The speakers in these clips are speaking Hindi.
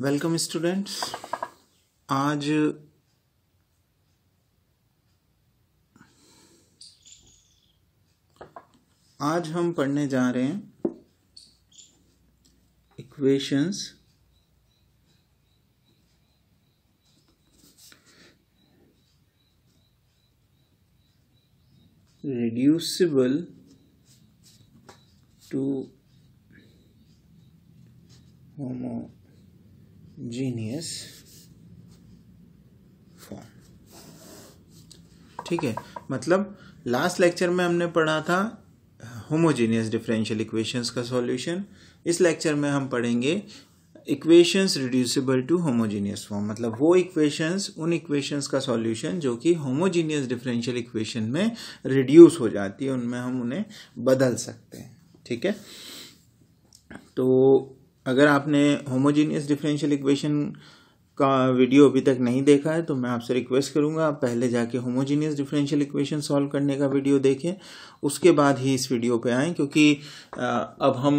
वेलकम स्टूडेंट्स आज आज हम पढ़ने जा रहे हैं equations reducible to homogeneous form ठीक है मतलब लास्ट लेक्चर में हमने पढ़ा था होमोजेनियस डिफरेंशियल इक्वेशंस का सॉल्यूशन इस लेक्चर में हम पढ़ेंगे equations reducible to homogeneous form मतलब वो इक्वेशंस उन इक्वेशंस का सॉल्यूशन जो कि होमोजेनियस डिफरेंशियल इक्वेशन में रिड्यूस हो जाती है उनमें हम उन्हें बदल सकते हैं ठीक है तो अगर आपने होमोजीनियस डिफरेंशियल इक्वेशन का वीडियो अभी तक नहीं देखा है तो मैं आपसे रिक्वेस्ट करूंगा आप पहले जाके होमोजीनियस डिफरेंशियल इक्वेशन सॉल्व करने का वीडियो देखें उसके बाद ही इस वीडियो पे आएं क्योंकि अब हम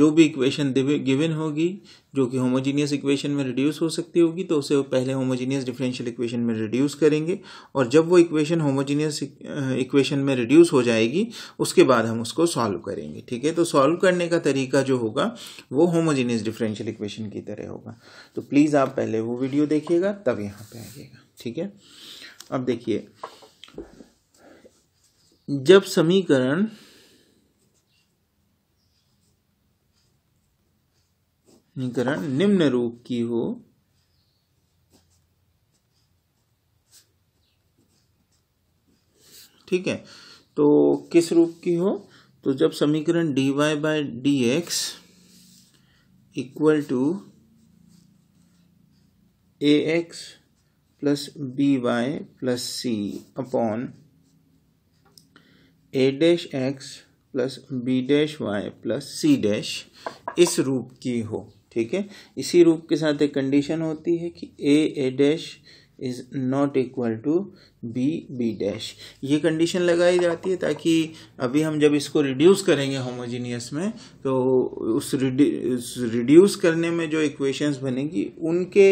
जो भी इक्वेशन गिवन होगी जो कि होमोजीनियस इक्वेशन में रिड्यूस हो सकती होगी तो उसे पहले होमोजीनियस डिफरेंशियल इक्वेशन में रिड्यूस करेंगे और जब वो इक्वेशन होमोजीनियस इक्वेशन में रिड्यूस हो जाएगी उसके बाद हम उसको सॉल्व करेंगे ठीक है तो सॉल्व करने का तरीका जो होगा वो होमोजीनियस डिफरेंशियल इक्वेशन की तरह होगा तो प्लीज़ आप पहले वो वीडियो देखिएगा तब यहाँ पर आइएगा ठीक है अब देखिए जब समीकरण निकरण निम्न रूप की हो ठीक है तो किस रूप की हो तो जब समीकरण d y by d x equal to a x plus b y plus c upon a dash x plus b dash y plus c dash इस रूप की हो ठीक है इसी रूप के साथ एक कंडीशन होती है कि a a dash is not equal to b b dash ये कंडीशन लगाई जाती है ताकि अभी हम जब इसको रिड्यूस करेंगे होमोजीनियस में तो उस रिड्यूस करने में जो इक्वेशंस बनेगी उनके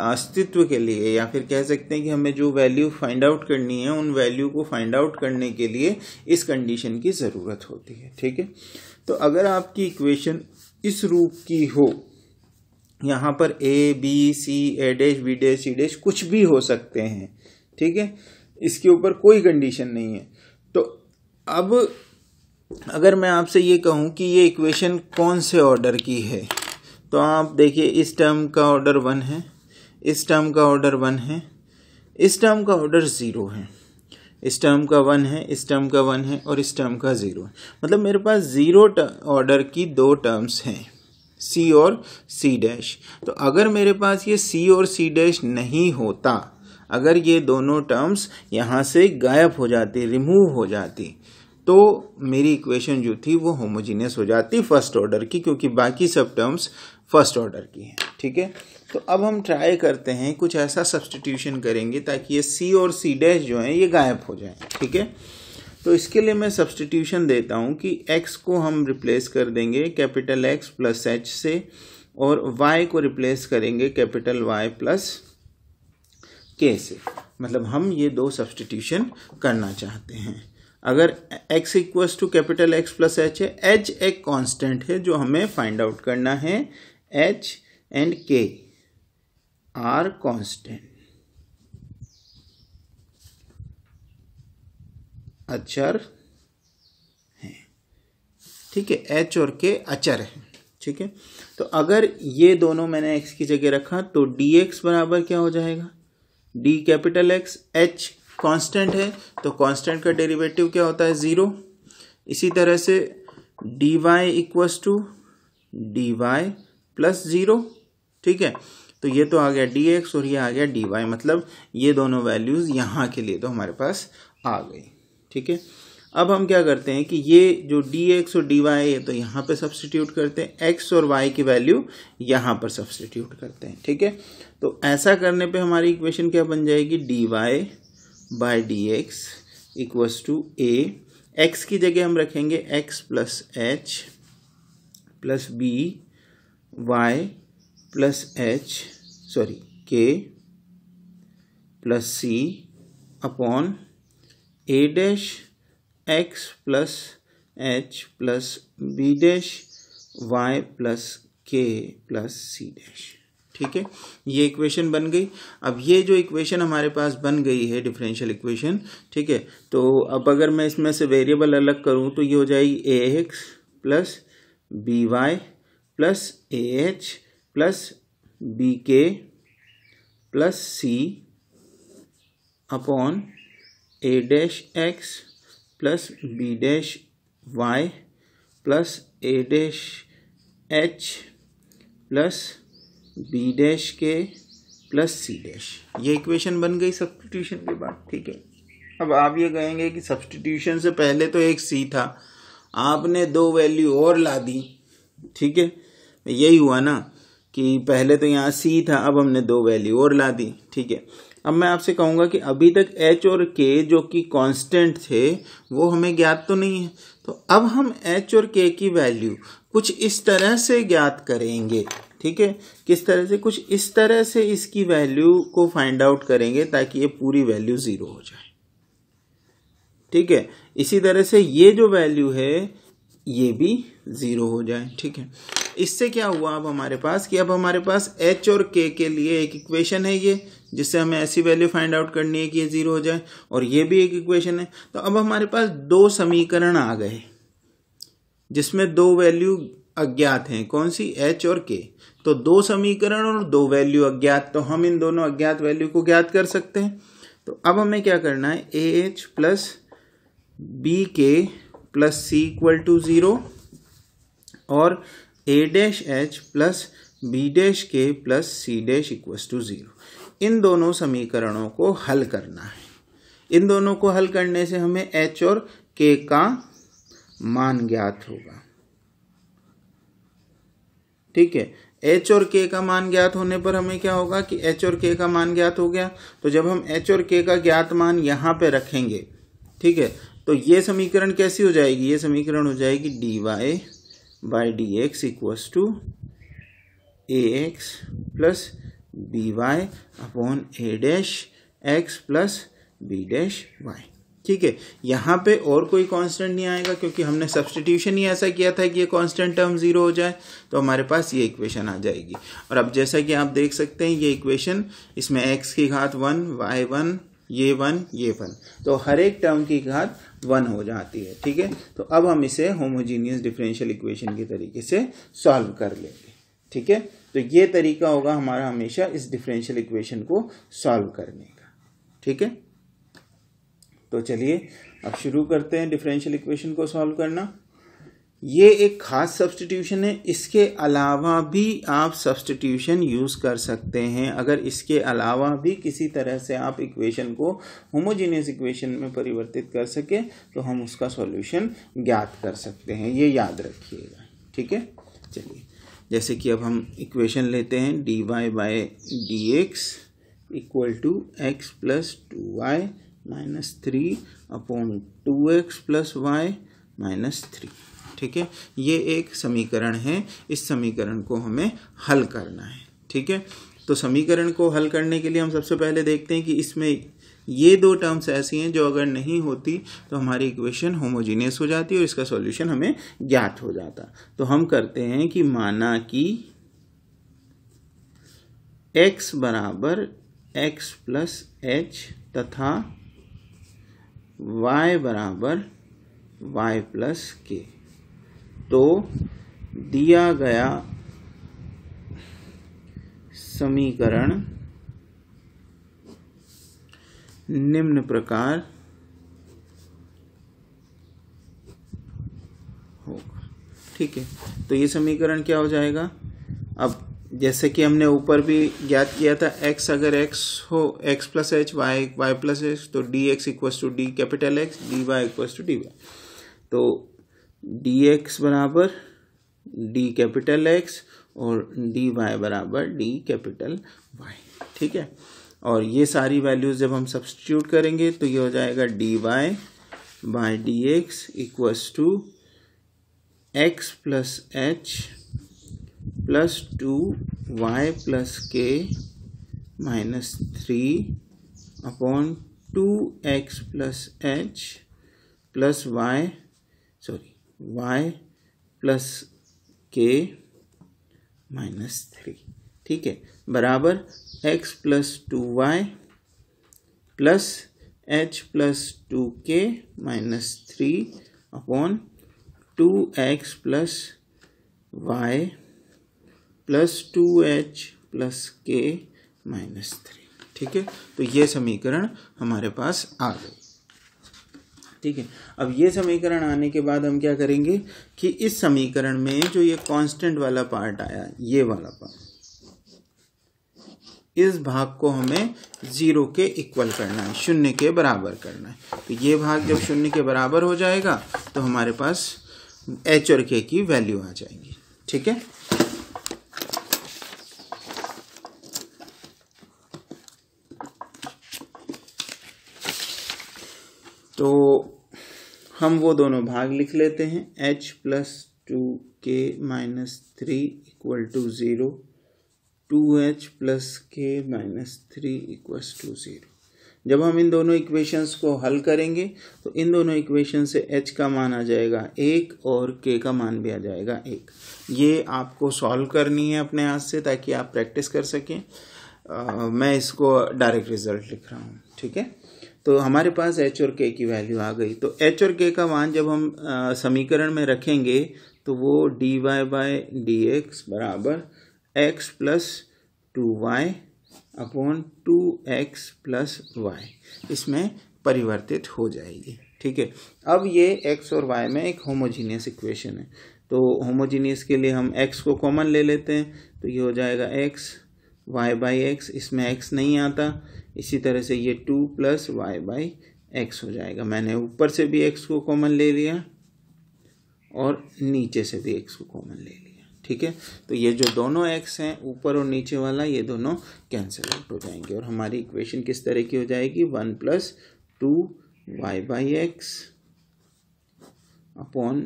अस्तित्व के लिए या फिर कह सकते हैं कि हमें जो वैल्यू फाइंड आउट करनी है उन वैल्यू को फाइंड आउट करने के लिए इस कंडीशन की ज़रूरत होती है ठीक है तो अगर आपकी इक्वेशन इस रूप की हो यहाँ पर a b c a dash b dash c dash कुछ भी हो सकते हैं ठीक है इसके ऊपर कोई कंडीशन नहीं है तो अब अगर मैं आपसे ये कहूँ कि ये इक्वेशन कौन से ऑर्डर की है तो आप देखिए इस टर्म का ऑर्डर वन है इस टर्म का ऑर्डर वन है इस टर्म का ऑर्डर ज़ीरो है इस टर्म का वन है इस टर्म का वन है और इस टर्म का ज़ीरो है मतलब मेरे पास ज़ीरो ऑर्डर की दो टर्म्स हैं सी और सी डैश तो अगर मेरे पास ये सी और सी डैश नहीं होता अगर ये दोनों टर्म्स यहाँ से गायब हो जाती रिमूव हो जाती तो मेरी इक्वेशन जो थी वो होमोजीनियस हो जाती फर्स्ट ऑर्डर की क्योंकि बाकी सब टर्म्स फर्स्ट ऑर्डर की हैं ठीक है तो अब हम ट्राई करते हैं कुछ ऐसा सब्सटीट्यूशन करेंगे ताकि ये सी और सी डैश जो हैं ये गायब हो जाए ठीक है तो इसके लिए मैं सब्सटीट्यूशन देता हूँ कि एक्स को हम रिप्लेस कर देंगे कैपिटल एक्स प्लस एच से और वाई को रिप्लेस करेंगे कैपिटल वाई प्लस के से मतलब हम ये दो सब्सटीट्यूशन करना चाहते हैं अगर x equals to capital x plus H है h एक कांस्टेंट है जो हमें फाइंड आउट करना है h and k are constant. अचर है ठीक है एच और के अचर है ठीक है तो अगर ये दोनों मैंने एक्स की जगह रखा तो डी एक्स बराबर क्या हो जाएगा d capital x H constant है तो कांस्टेंट का डेरिवेटिव क्या होता है ज़ीरो इसी तरह से d y equals to d y plus zero ठीक है तो ये तो आ गया dx और ये आ गया dy मतलब ये दोनों वैल्यूज़ यहाँ के लिए तो हमारे पास आ गई ठीक है अब हम क्या करते हैं कि ये जो dx और dy वाई है तो यहाँ पे सब्सटीट्यूट करते हैं एक्स और वाई की वैल्यू यहाँ पर सब्सटीट्यूट करते हैं ठीक है तो ऐसा करने पे हमारी इक्वेशन क्या बन जाएगी dy y by d x equals to a x की जगह हम रखेंगे x plus h plus b y plus h sorry k plus c upon a dash x plus h plus b dash y plus k plus c dash ठीक है ये इक्वेशन बन गई अब ये जो इक्वेशन हमारे पास बन गई है डिफरेंशियल इक्वेशन ठीक है तो अब अगर मैं इसमें से वेरिएबल अलग करूं तो ये हो जाएगी a x plus b y plus a h plus b k plus c upon a dash x plus b dash y plus a dash h plus b dash k plus c dash ये इक्वेशन बन गई सब्सटीट्यूशन के बाद ठीक है अब आप ये कहेंगे कि सब्सटीट्यूशन से पहले तो एक सी था आपने दो वैल्यू और ला दी ठीक है यही हुआ ना कि पहले तो यहाँ सी था अब हमने दो वैल्यू और ला दी ठीक है अब मैं आपसे कहूँगा कि अभी तक एच और के जो कि कांस्टेंट थे वो हमें ज्ञात तो नहीं है तो अब हम एच और के की वैल्यू कुछ इस तरह से ज्ञात करेंगे ठीक है किस तरह से कुछ इस तरह से इसकी वैल्यू को फाइंड आउट करेंगे ताकि ये पूरी वैल्यू ज़ीरो हो जाए ठीक है इसी तरह से ये जो वैल्यू है ये भी ज़ीरो हो जाए ठीक है इससे क्या हुआ अब हमारे पास कि अब हमारे पास एच और के के लिए एक इक्वेशन है ये जिससे हमें ऐसी वैल्यू फाइंड आउट करनी है कि ये जीरो हो जाए और ये भी एक इक्वेशन है तो अब हमारे पास दो समीकरण आ गए जिसमें दो वैल्यू अज्ञात हैं कौन सी एच और के तो दो समीकरण और दो वैल्यू अज्ञात तो हम इन दोनों अज्ञात वैल्यू को ज्ञात कर सकते हैं तो अब हमें क्या करना है a h plus b k plus c equal to zero और a dash h plus b dash k plus c dash equals to zero इन दोनों समीकरणों को हल करना है इन दोनों को हल करने से हमें एच और के का मान ज्ञात होगा ठीक है एच और के का मान ज्ञात होने पर हमें क्या होगा कि एच और के का मान ज्ञात हो गया तो जब हम एच और के का ज्ञात मान यहाँ पे रखेंगे ठीक है तो ये समीकरण कैसी हो जाएगी ये समीकरण हो जाएगी d y by d equals to a x plus b y upon a dash x plus b dash y ठीक है यहाँ पे और कोई कांस्टेंट नहीं आएगा क्योंकि हमने सब्सटीट्यूशन ही ऐसा किया था कि ये कांस्टेंट टर्म ज़ीरो हो जाए तो हमारे पास ये इक्वेशन आ जाएगी और अब जैसा कि आप देख सकते हैं ये इक्वेशन इसमें एक्स की घात वन वाई वन ये वन ये वन तो हर एक टर्म की घात वन हो जाती है ठीक है तो अब हम इसे होमोजीनियस डिफरेंशियल इक्वेशन के तरीके से सॉल्व कर लेंगे ठीक है तो ये तरीका होगा हमारा हमेशा इस डिफरेंशियल इक्वेशन को सॉल्व करने का ठीक है तो चलिए अब शुरू करते हैं डिफरेंशियल इक्वेशन को सॉल्व करना ये एक ख़ास सब्सटीट्यूशन है इसके अलावा भी आप सब्सटीट्यूशन यूज़ कर सकते हैं अगर इसके अलावा भी किसी तरह से आप इक्वेशन को होमोजीनियस इक्वेशन में परिवर्तित कर सके तो हम उसका सॉल्यूशन ज्ञात कर सकते हैं ये याद रखिएगा ठीक है चलिए जैसे कि अब हम इक्वेशन लेते हैं d y by d x equal to x plus two y minus three upon two x plus y minus three ठीक है ये एक समीकरण है इस समीकरण को हमें हल करना है ठीक है तो समीकरण को हल करने के लिए हम सबसे पहले देखते हैं कि इसमें ये दो टर्म्स ऐसी हैं जो अगर नहीं होती तो हमारी इक्वेशन होमोजीनियस हो जाती और इसका सॉल्यूशन हमें ज्ञात हो जाता तो हम करते हैं कि माना कि x बराबर x प्लस एच तथा y बराबर y प्लस के तो दिया गया समीकरण निम्न प्रकार होगा ठीक है तो ये समीकरण क्या हो जाएगा अब जैसे कि हमने ऊपर भी ज्ञात किया था x अगर x हो x plus h y y plus h तो d x equals to d capital x d y equals to d y तो डी एक्स बराबर डी कैपिटल एक्स और डी वाई बराबर डी कैपिटल वाई ठीक है और ये सारी वैल्यूज़ जब हम सब्सटीट्यूट करेंगे तो ये हो जाएगा d y by d x equals to x plus h plus two y plus k minus three upon two x plus h plus y sorry y plus k minus three ठीक है बराबर x plus two y plus h plus two k minus three upon two x plus y plus two h plus k minus three ठीक है तो ये समीकरण हमारे पास आ गए ठीक है अब ये समीकरण आने के बाद हम क्या करेंगे कि इस समीकरण में जो ये कांस्टेंट वाला पार्ट आया ये वाला पार्ट इस भाग को हमें जीरो के इक्वल करना है शून्य के बराबर करना है तो ये भाग जब शून्य के बराबर हो जाएगा तो हमारे पास एच और के की वैल्यू आ जाएगी ठीक है तो हम वो दोनों भाग लिख लेते हैं h plus two k minus three equal to zero two h plus k minus three equals to zero जब हम इन दोनों इक्वेशंस को हल करेंगे तो इन दोनों इक्वेशन से h का मान आ जाएगा एक और k का मान भी आ जाएगा एक ये आपको सॉल्व करनी है अपने हाथ से ताकि आप प्रैक्टिस कर सकें मैं इसको डायरेक्ट रिजल्ट लिख रहा हूँ ठीक है तो हमारे पास एच और के की वैल्यू आ गई तो एच और के का मान जब हम समीकरण में रखेंगे तो वो d y by d x बराबर x plus two y upon two x plus y इसमें परिवर्तित हो जाएगी ठीक है अब ये एक्स और वाई में एक होमोजीनियस इक्वेशन है तो होमोजीनियस के लिए हम एक्स को कॉमन ले लेते हैं तो ये हो जाएगा एक्स वाई बाई एक्स इसमें एक्स नहीं आता इसी तरह से ये two plus y by x हो जाएगा मैंने ऊपर से भी एक्स को कॉमन ले लिया और नीचे से भी एक्स को कॉमन ले लिया ठीक है तो ये जो दोनों एक्स हैं ऊपर और नीचे वाला ये दोनों कैंसिल आउट हो जाएंगे और हमारी इक्वेशन किस तरह की हो जाएगी one plus two y by x upon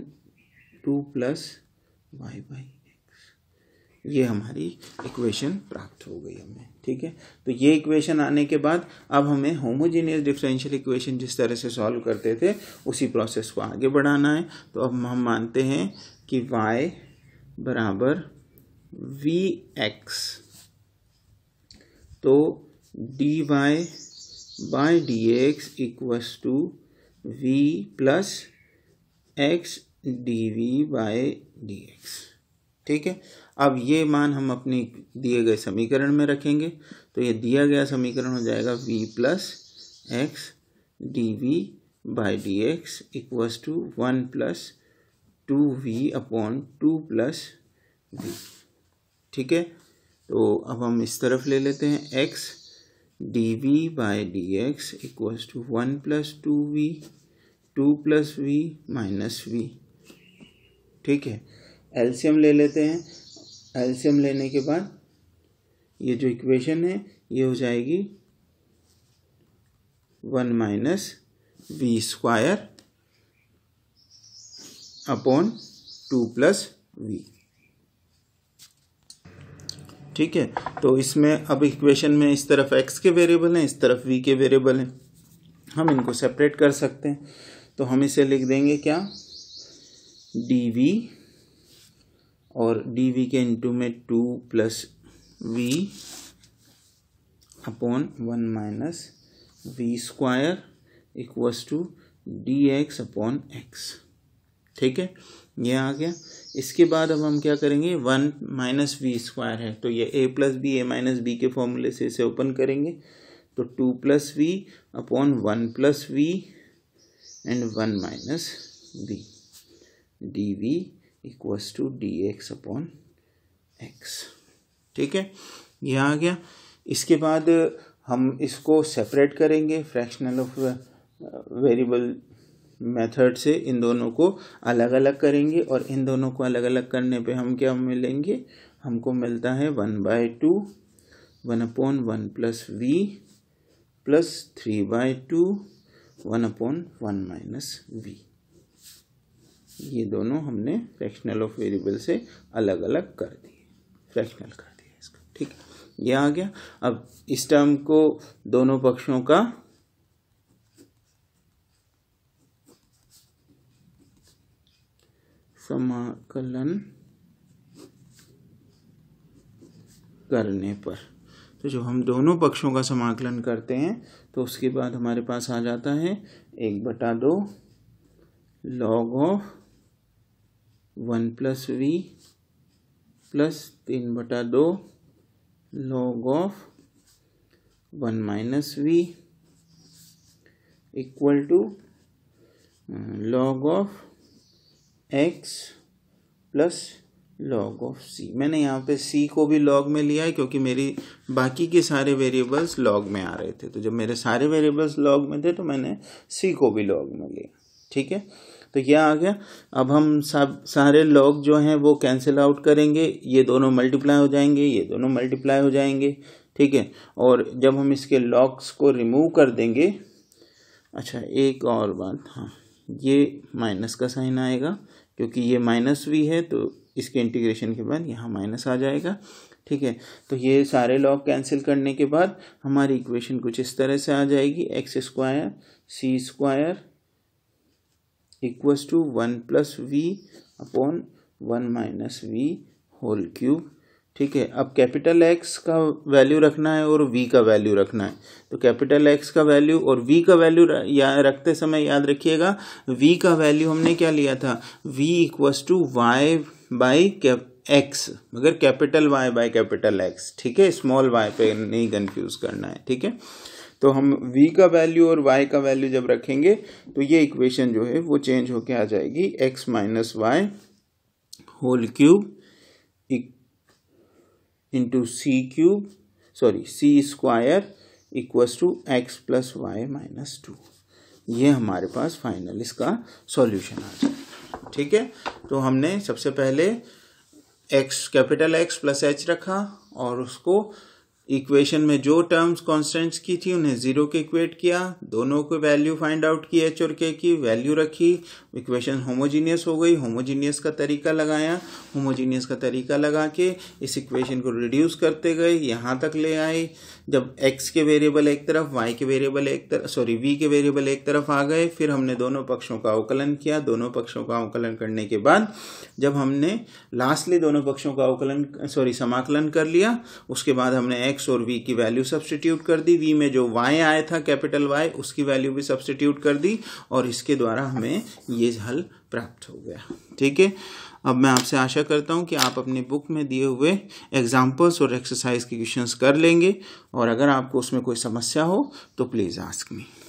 two plus y by ये हमारी इक्वेशन प्राप्त हो गई हमें ठीक है तो ये इक्वेशन आने के बाद अब हमें होमोजेनियस डिफरेंशियल इक्वेशन जिस तरह से सॉल्व करते थे उसी प्रोसेस को आगे बढ़ाना है तो अब हम मानते हैं कि y बराबर वी एक्स तो d y by d x equals to v plus x d v by d x ठीक है अब ये मान हम अपने दिए गए समीकरण में रखेंगे तो ये दिया गया समीकरण हो जाएगा v plus x d v by d x equals to one plus two v upon two plus v ठीक है तो अब हम इस तरफ ले लेते हैं x d v by d x equals to one plus two v two plus v minus v ठीक है एल्शियम ले लेते हैं एल्शियम लेने के बाद ये जो इक्वेशन है ये हो जाएगी one minus v square upon two plus v ठीक है तो इसमें अब इक्वेशन में इस तरफ एक्स के वेरिएबल हैं इस तरफ वी के वेरिएबल हैं हम इनको सेपरेट कर सकते हैं तो हम इसे लिख देंगे क्या डी वी और डी वी के इंटू में two plus v upon one minus v square equals to d x upon x ठीक है ये आ गया इसके बाद अब हम क्या करेंगे वन माइनस वी स्क्वायर है तो ये a plus b a minus b के फॉर्मूले से इसे ओपन करेंगे तो two plus v upon one plus v and one minus b d v equals to d x upon x ठीक है ये आ गया इसके बाद हम इसको सेपरेट करेंगे फ्रैक्शनल ऑफ वेरिएबल मेथड से इन दोनों को अलग अलग करेंगे और इन दोनों को अलग अलग करने पे हम क्या मिलेंगे हमको मिलता है one by two one upon one plus v plus three by two one upon one minus v ये दोनों हमने फ्रैक्शनल ऑफ वेरिएबल से अलग अलग कर दिए फ्रैक्शनल कर दिया इसका ठीक है ये आ गया अब इस टर्म को दोनों पक्षों का समाकलन करने पर तो जब हम दोनों पक्षों का समाकलन करते हैं तो उसके बाद हमारे पास आ जाता है एक बटा दो log of one plus v प्लस तीन बटा दो log of one minus v equal to log of x plus log of c मैंने यहाँ पे सी को भी लॉग में लिया है क्योंकि मेरी बाकी के सारे वेरिएबल्स लॉग में आ रहे थे तो जब मेरे सारे वेरिएबल्स लॉग में थे तो मैंने सी को भी लॉग में लिया ठीक है तो ये आ गया अब हम सब सारे लॉग जो हैं वो कैंसिल आउट करेंगे ये दोनों मल्टीप्लाई हो जाएंगे ये दोनों मल्टीप्लाई हो जाएंगे ठीक है और जब हम इसके लॉक्स को रिमूव कर देंगे अच्छा एक और बात हाँ ये माइनस का साइन आएगा क्योंकि ये माइनस भी है तो इसके इंटीग्रेशन के बाद यहाँ माइनस आ जाएगा ठीक है तो ये सारे लॉग कैंसिल करने के बाद हमारी इक्वेशन कुछ इस तरह से आ जाएगी x square c square equals to one plus v upon one minus v whole cube ठीक है अब कैपिटल एक्स का वैल्यू रखना है और वी का वैल्यू रखना है तो कैपिटल एक्स का वैल्यू और वी का वैल्यू या रखते समय याद रखिएगा वी का वैल्यू हमने क्या लिया था v equals to y by x मगर capital y by capital x ठीक है स्मॉल वाई पे नहीं कंफ्यूज करना है ठीक है तो हम v का वैल्यू और y का वैल्यू जब रखेंगे तो ये इक्वेशन जो है वो चेंज होके आ जाएगी x minus y whole cube into c cube sorry c square equals to x plus y minus two ये हमारे पास फाइनल इसका सॉल्यूशन आ जाए ठीक है तो हमने सबसे पहले x capital x plus h रखा और उसको इक्वेशन में जो टर्म्स कॉन्स्टेंट्स की थी उन्हें जीरो के इक्वेट किया दोनों को वैल्यू फाइंड आउट की एच और के की वैल्यू रखी इक्वेशन होमोजीनियस हो गई होमोजीनियस का तरीका लगाया होमोजीनियस का तरीका लगा के इस इक्वेशन को रिड्यूस करते गए यहाँ तक ले आए जब एक्स के वेरिएबल एक तरफ वाई के वेरिएबल एक तरफ सॉरी वी के वेरिएबल एक तरफ आ गए फिर हमने दोनों पक्षों का अवकलन किया दोनों पक्षों का अवकलन करने के बाद जब हमने लास्टली दोनों पक्षों का अवकलन सॉरी समाकलन कर लिया उसके बाद हमने एक्स और वी की वैल्यू सब्सटीट्यूट कर दी वी में जो वाई आया था कैपिटल वाई उसकी वैल्यू भी सब्सटीट्यूट कर दी और इसके द्वारा हमें ये हल प्राप्त हो गया ठीक है अब मैं आपसे आशा करता हूँ कि आप अपने बुक में दिए हुए एग्जाम्पल्स और एक्सरसाइज के क्वेश्चंस कर लेंगे और अगर आपको उसमें कोई समस्या हो तो प्लीज़ आस्क मी